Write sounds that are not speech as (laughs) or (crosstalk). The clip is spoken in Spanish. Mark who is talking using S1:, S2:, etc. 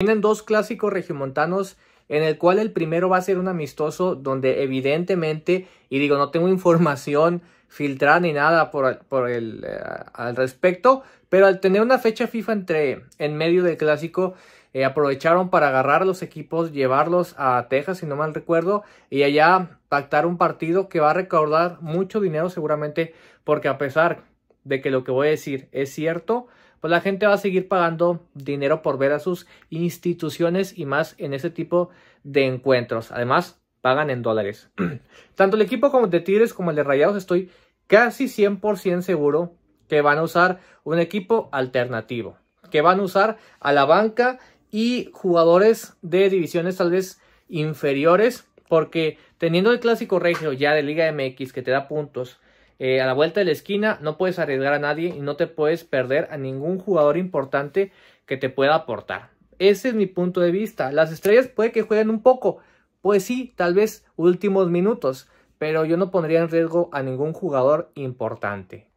S1: Tienen dos clásicos regiomontanos en el cual el primero va a ser un amistoso donde evidentemente, y digo, no tengo (laughs) información filtrada ni nada por, por el, eh, al respecto, pero al tener una fecha FIFA entre, en medio del clásico, eh, aprovecharon para agarrar a los equipos, llevarlos a Texas, si no mal recuerdo, y allá pactar un partido que va a recaudar mucho dinero seguramente, porque a pesar de que lo que voy a decir es cierto, pues la gente va a seguir pagando dinero por ver a sus instituciones y más en ese tipo de encuentros. Además, pagan en dólares. (clears throat) Tanto el equipo como de Tigres como el de Rayados estoy casi 100% seguro que van a usar un equipo alternativo, que van a usar a la banca y jugadores de divisiones tal vez inferiores, porque teniendo el clásico regio ya de Liga MX que te da puntos, eh, a la vuelta de la esquina, no puedes arriesgar a nadie y no te puedes perder a ningún jugador importante que te pueda aportar. Ese es mi punto de vista. Las estrellas puede que jueguen un poco, pues sí, tal vez últimos minutos, pero yo no pondría en riesgo a ningún jugador importante.